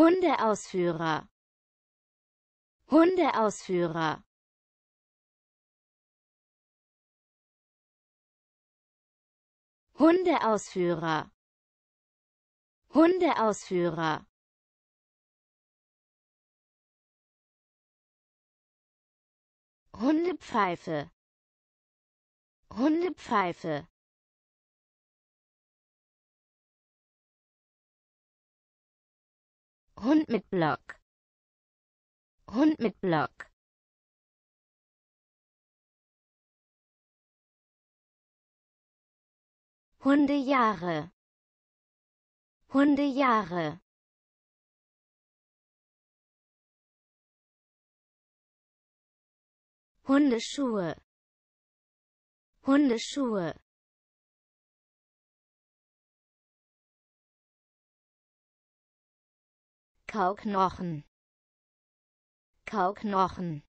Hundeausführer Hundeausführer Hundeausführer Hundeausführer Hundepfeife Hundepfeife Hund mit Block. Hund mit Block. Hundejahre. Hundejahre. Hundeschuhe. Hundeschuhe. Kauknochen Kauknochen